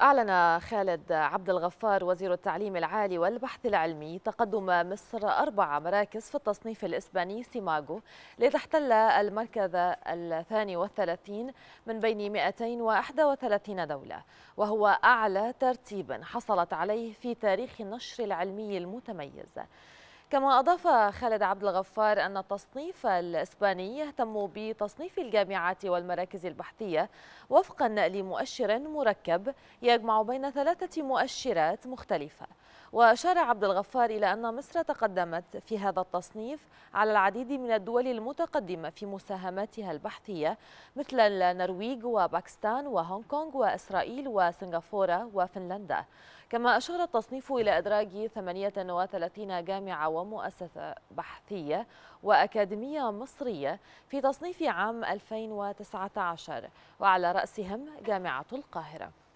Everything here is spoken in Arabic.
أعلن خالد عبد الغفار وزير التعليم العالي والبحث العلمي تقدم مصر أربع مراكز في التصنيف الإسباني سيماغو لتحتل المركز الثاني والثلاثين من بين 231 دولة وهو أعلى ترتيب حصلت عليه في تاريخ النشر العلمي المتميز كما أضاف خالد عبد الغفار أن التصنيف الإسباني يهتم بتصنيف الجامعات والمراكز البحثية وفقا لمؤشر مركب يجمع بين ثلاثة مؤشرات مختلفة وأشار عبد الغفار إلى أن مصر تقدمت في هذا التصنيف على العديد من الدول المتقدمة في مساهماتها البحثية مثل النرويج وباكستان وهونغ كونغ وإسرائيل وسنغافورة وفنلندا كما أشار التصنيف إلى إدراج 38 جامعة ومؤسسة بحثية وأكاديمية مصرية في تصنيف عام 2019 وعلى رأسهم جامعة القاهرة